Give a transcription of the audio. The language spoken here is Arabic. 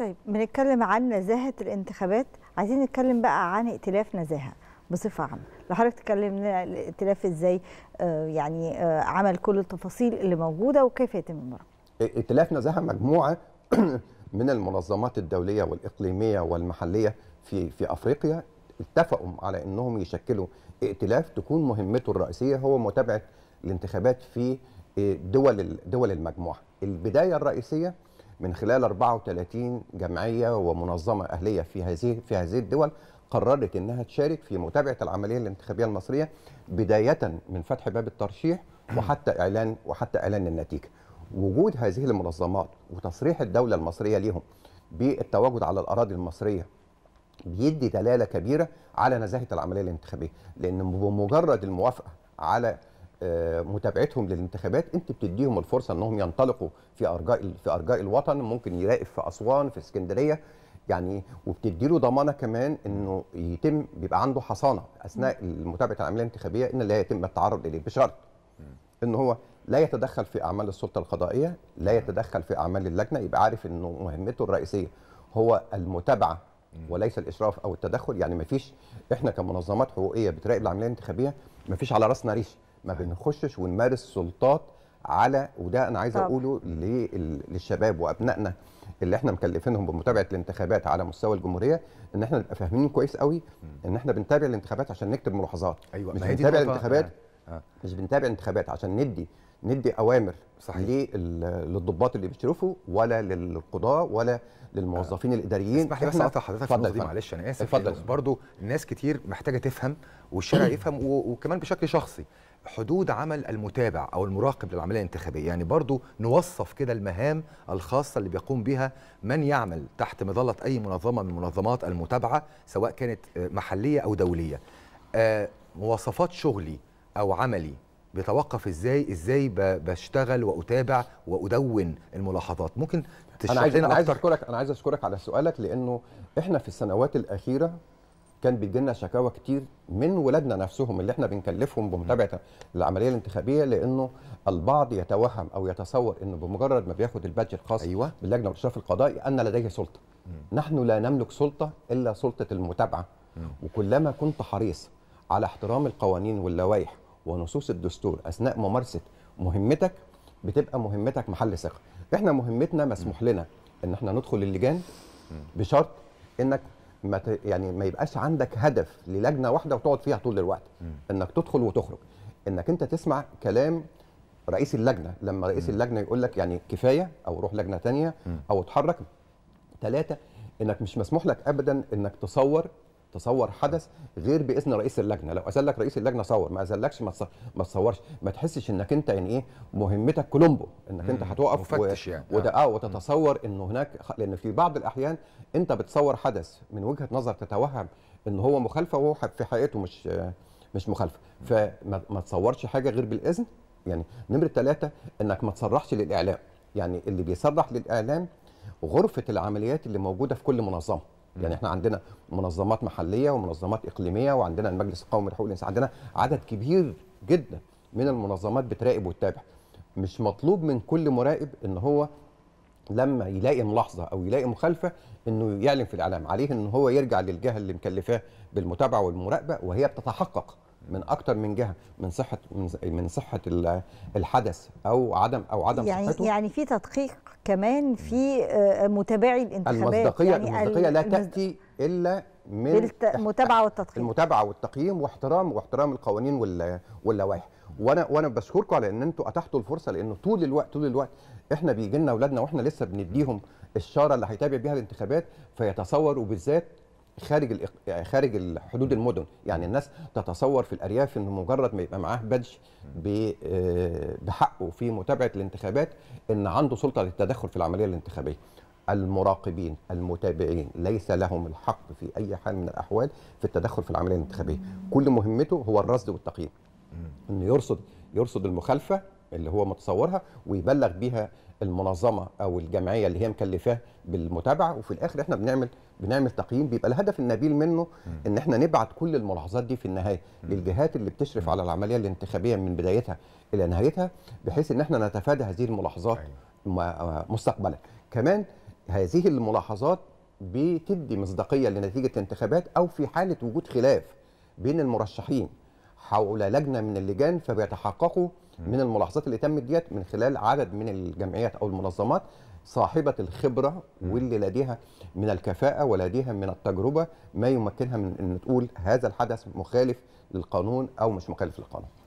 طيب بنتكلم عن نزاهه الانتخابات عايزين نتكلم بقى عن ائتلاف نزاهه بصفه عامه لو حضرتك تكلمنا الائتلاف ازاي آه، يعني آه، عمل كل التفاصيل اللي موجوده وكيف يتم المراقبه ائتلاف نزاهه مجموعه من المنظمات الدوليه والاقليميه والمحليه في في افريقيا اتفقوا على انهم يشكلوا ائتلاف تكون مهمته الرئيسيه هو متابعه الانتخابات في آه، دول دول المجموعه البدايه الرئيسيه من خلال 34 جمعيه ومنظمه اهليه في هذه في هذه الدول قررت انها تشارك في متابعه العمليه الانتخابيه المصريه بدايه من فتح باب الترشيح وحتى اعلان وحتى اعلان النتيجه. وجود هذه المنظمات وتصريح الدوله المصريه ليهم بالتواجد على الاراضي المصريه بيدي دلاله كبيره على نزاهه العمليه الانتخابيه لان بمجرد الموافقه على آه، متابعتهم للانتخابات انت بتديهم الفرصه انهم ينطلقوا في ارجاء في ارجاء الوطن ممكن يراقب في اسوان في اسكندريه يعني وبتدي له ضمانه كمان انه يتم بيبقى عنده حصانه اثناء متابعه العمليه الانتخابيه ان لا يتم التعرض اليه بشرط ان هو لا يتدخل في اعمال السلطه القضائيه لا يتدخل في اعمال اللجنه يبقى عارف انه مهمته الرئيسيه هو المتابعه وليس الاشراف او التدخل يعني ما فيش احنا كمنظمات حقوقيه بتراقب العمليه الانتخابيه ما فيش على راسنا ريش ما بنخشش ونمارس سلطات على وده انا عايز اقوله للشباب وابنائنا اللي احنا مكلفينهم بمتابعه الانتخابات على مستوى الجمهوريه ان احنا نبقى فاهمين كويس قوي ان احنا بنتابع الانتخابات عشان نكتب ملاحظات أيوة. مش بنتابع الانتخابات آه. مش بنتابع الانتخابات عشان ندي ندي اوامر صحيح للضباط اللي بيشرفوا ولا للقضاه ولا للموظفين الاداريين اسمح لي بس اقطع حضرتك اتفضل معلش انا اسف اتفضل يعني، برضو ناس كتير محتاجه تفهم والشارع يفهم وكمان بشكل شخصي حدود عمل المتابع او المراقب للعمليه الانتخابيه يعني برضو نوصف كده المهام الخاصه اللي بيقوم بها من يعمل تحت مظله اي منظمه من منظمات المتابعه سواء كانت محليه او دوليه آه، مواصفات شغلي او عملي بيتوقف ازاي ازاي بشتغل واتابع وادون الملاحظات ممكن انا عايز انا عايز اشكرك انا عايز اشكرك على سؤالك لانه احنا في السنوات الاخيره كان بيجي لنا شكاوى كتير من ولادنا نفسهم اللي احنا بنكلفهم بمتابعه العمليه الانتخابيه لانه البعض يتوهم او يتصور انه بمجرد ما بياخد البادج الخاص أيوة. باللجنه والاشراف القضائي ان لديه سلطه مم. نحن لا نملك سلطه الا سلطه المتابعه مم. وكلما كنت حريص على احترام القوانين واللوائح ونصوص الدستور اثناء ممارسه مهمتك بتبقى مهمتك محل ثقه احنا مهمتنا مسموح لنا ان احنا ندخل اللجان بشرط انك ما ت... يعني ما يبقاش عندك هدف للجنه واحده وتقعد فيها طول الوقت انك تدخل وتخرج انك انت تسمع كلام رئيس اللجنه لما رئيس اللجنه يقول لك يعني كفايه او روح لجنه ثانيه او اتحرك ثلاثه انك مش مسموح لك ابدا انك تصور تصور حدث غير باذن رئيس اللجنه لو اسلك رئيس اللجنه صور ما اذلكش ما ما تصورش ما تحسش انك انت يعني ايه مهمتك كولومبو انك انت هتوقف و... يعني. وده اه, آه، وتتصور انه هناك لان في بعض الاحيان انت بتصور حدث من وجهه نظر تتوهم ان هو مخالفه وهو في حقيقته مش مش مخالفه فما تصورش حاجه غير بالاذن يعني نمره ثلاثه انك ما تصرحش للاعلام يعني اللي بيصرح للاعلام غرفه العمليات اللي موجوده في كل منظمه يعني احنا عندنا منظمات محليه ومنظمات اقليميه وعندنا المجلس القومي لحقوق الانسان عندنا عدد كبير جدا من المنظمات بتراقب وتتابع مش مطلوب من كل مراقب ان هو لما يلاقي ملاحظه او يلاقي مخالفه انه يعلن في الاعلام عليه ان هو يرجع للجهه اللي مكلفاه بالمتابعه والمراقبه وهي بتتحقق من اكتر من جهه من صحه من صحه الحدث او عدم او عدم يعني صحته يعني في تدقيق كمان في آه، متابعي الانتخابات المصداقيه يعني المصداقيه لا تاتي الا من المتابعه والتقييم المتابعه والتقييم واحترام واحترام القوانين واللوائح وانا وانا بشكركم على ان انتم اتحتوا الفرصه لانه طول الوقت طول الوقت احنا بيجي لنا اولادنا واحنا لسه بنديهم الشاره اللي هيتابع بيها الانتخابات فيتصوروا بالذات خارج يعني خارج حدود المدن يعني الناس تتصور في الارياف انه مجرد ما يبقى معاه بادج آه، بحقه في متابعه الانتخابات ان عنده سلطه للتدخل في العمليه الانتخابيه المراقبين المتابعين ليس لهم الحق في اي حال من الاحوال في التدخل في العمليه الانتخابيه كل مهمته هو الرصد والتقييم انه يرصد يرصد المخالفه اللي هو متصورها ويبلغ بيها المنظمه او الجمعيه اللي هي مكلفاه بالمتابعه وفي الاخر احنا بنعمل بنعمل تقييم بيبقى الهدف النبيل منه ان احنا نبعت كل الملاحظات دي في النهايه للجهات اللي بتشرف على العمليه الانتخابيه من بدايتها الى نهايتها بحيث ان احنا نتفادى هذه الملاحظات أيوة. آه، مستقبلا كمان هذه الملاحظات بتدي مصداقيه لنتيجه الانتخابات او في حاله وجود خلاف بين المرشحين حول لجنه من اللجان فبيتحققوا من الملاحظات اللي تمت ديت من خلال عدد من الجمعيات او المنظمات صاحبه الخبره واللي لديها من الكفاءه ولديها من التجربه ما يمكنها من ان تقول هذا الحدث مخالف للقانون او مش مخالف للقانون